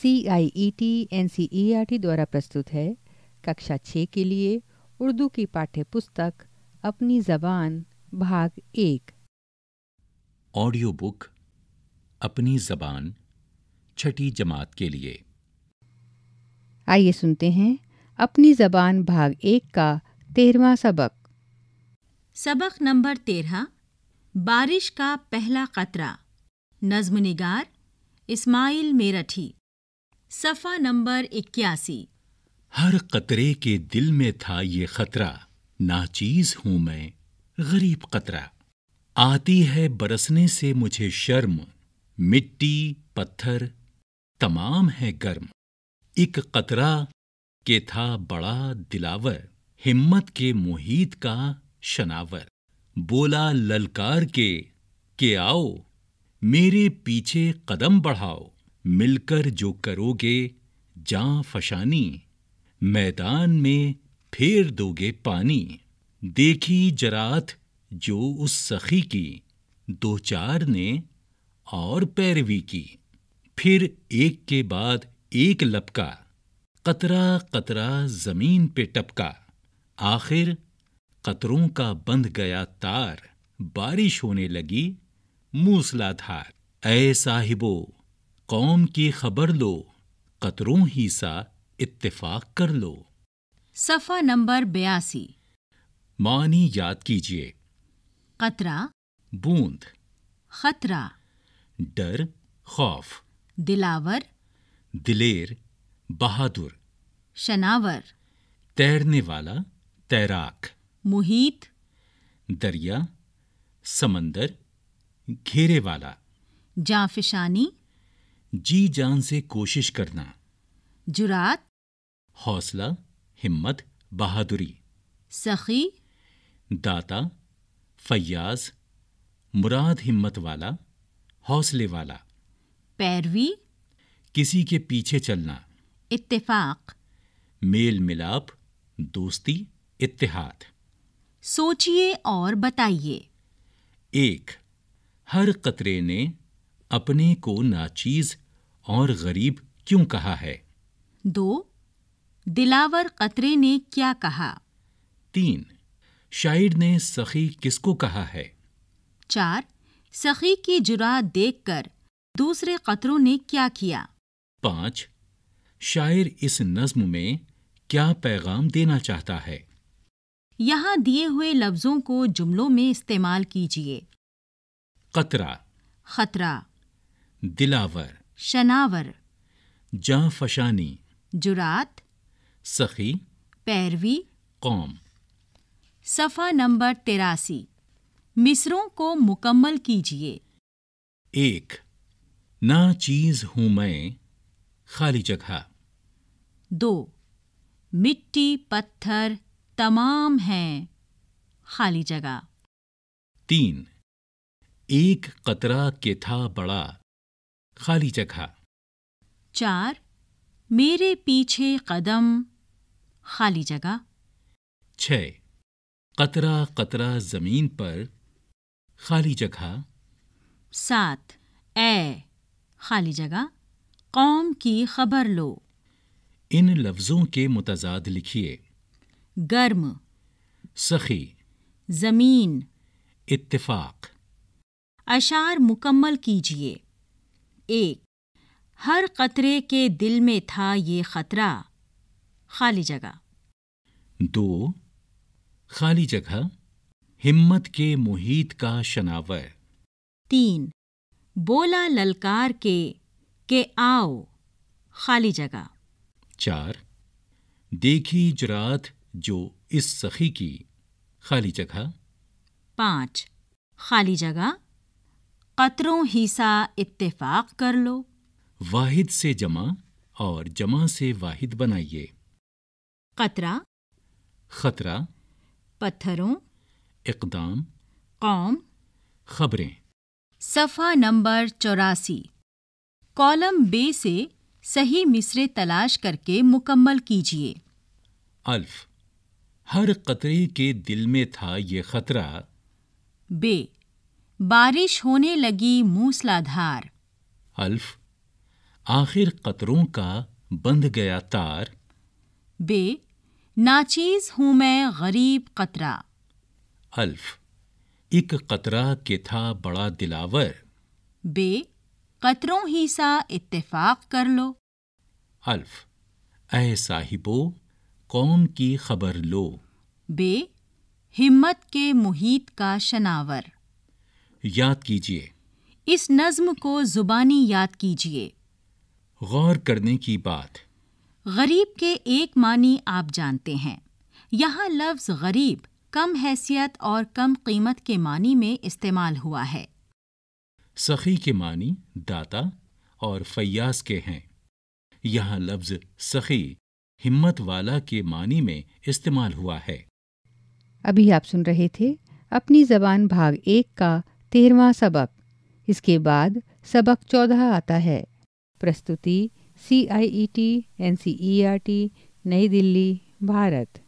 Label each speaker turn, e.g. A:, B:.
A: C I E T N C E R T द्वारा प्रस्तुत है कक्षा छः के लिए उर्दू की पाठ्य पुस्तक अपनी जबान भाग एक
B: ऑडियो बुक अपनी जबान छठी जमात के लिए
A: आइए सुनते हैं अपनी जबान भाग एक का तेरहवा सबक सबक नंबर तेरह बारिश का पहला कतरा नज्म निगार इस्माइल मेरठी सफा नंबर इक्यासी
B: हर कतरे के दिल में था ये खतरा नाचीज हूं मैं गरीब कतरा आती है बरसने से मुझे शर्म मिट्टी पत्थर तमाम है गर्म एक कतरा के था बड़ा दिलावर हिम्मत के मोहित का शनावर बोला ललकार के के आओ मेरे पीछे कदम बढ़ाओ मिलकर जो करोगे जा फशानी मैदान में फेर दोगे पानी देखी जरात जो उस सखी की दो चार ने और पैरवी की फिर एक के बाद एक लपका कतरा कतरा जमीन पे टपका आखिर कतरों का बंध गया तार बारिश होने लगी मूसलाधार ऐ साहिबो कौम की खबर लो कतरों ही सा इत्तेफाक कर लो
A: सफ़ा नंबर बयासी
B: मानी याद कीजिए कतरा बूंद खतरा डर खौफ दिलावर दिलेर बहादुर शनावर तैरने वाला तैराक मुहित दरिया समंदर घेरे वाला
A: जाफिशानी
B: जी जान से कोशिश करना जुरात हौसला हिम्मत बहादुरी सखी दाता फयाज मुराद हिम्मत वाला हौसले वाला पैरवी किसी के पीछे चलना इत्तेफाक मेल मिलाप दोस्ती इत्तेहाद
A: सोचिए और बताइए
B: एक हर कतरे ने अपने को नाचीज और गरीब क्यों कहा है
A: दो दिलावर कतरे ने क्या कहा
B: तीन शायर ने सखी किसको कहा है
A: चार सखी की जुरा देखकर दूसरे कतरों ने क्या किया
B: पांच शायर इस नज्म में क्या पैगाम देना चाहता है
A: यहाँ दिए हुए लफ्जों को जुमलों में इस्तेमाल कीजिए कतरा खतरा दिलावर शनावर फशानी जुरात सखी पैरवी कौम सफ़ा नंबर तिरासी मिसरों को मुकम्मल कीजिए
B: एक ना चीज़ हूं मैं खाली जगह
A: दो मिट्टी पत्थर तमाम हैं खाली जगह
B: तीन एक कतरा के था बड़ा खाली जगह
A: चार मेरे पीछे कदम खाली जगह
B: छ कतरा कतरा जमीन पर खाली जगह
A: सात ए खाली जगह कौम की खबर लो
B: इन लफ्ज़ों के मुतजाद लिखिए गर्म सखी ज़मीन इत्तेफाक
A: अशार मुकम्मल कीजिए एक हर कतरे के दिल में था ये खतरा खाली जगह
B: दो खाली जगह हिम्मत के मुहित का शनावर
A: तीन बोला ललकार के के आओ खाली जगह
B: चार देखी जुरात जो इस सखी की खाली जगह
A: पांच खाली जगह कतरों हिस्सा इत्तेफाक कर लो
B: वाहिद से जमा और जमा से वाहिद बनाइए कतरा खतरा पत्थरों इकदाम कौम खबरें
A: सफ़ा नंबर चौरासी कॉलम बे से सही मिसरे तलाश करके मुकम्मल कीजिए
B: अल्फ हर कतरे के दिल में था ये खतरा
A: बे बारिश होने लगी मूसलाधार
B: अल्फ आखिर कतरों का बंध गया तार
A: बे नाचीज हूँ मैं गरीब कतरा
B: अल्फ एक कतरा के था बड़ा दिलावर
A: बे कतरों ही सा इत्तेफाक कर लो
B: अल्फ ऐ साहिबो कौम की खबर लो
A: बे हिम्मत के मुहित का शनावर
B: याद कीजिए
A: इस नज्म को जुबानी याद कीजिए
B: गौर करने की बात
A: गरीब के एक मानी आप जानते हैं यहाँ लफ्ज़ गरीब कम हैसियत और कम कीमत के मानी में इस्तेमाल हुआ है
B: सखी के मानी दाता और फयास के हैं यहाँ लफ्ज़ सखी हिम्मत वाला के मानी में इस्तेमाल हुआ है
A: अभी आप सुन रहे थे अपनी जबान भाग एक का तेरहवा सबक इसके बाद सबक चौदह आता है प्रस्तुति C I E T N C E R T Nai Delhi Bharat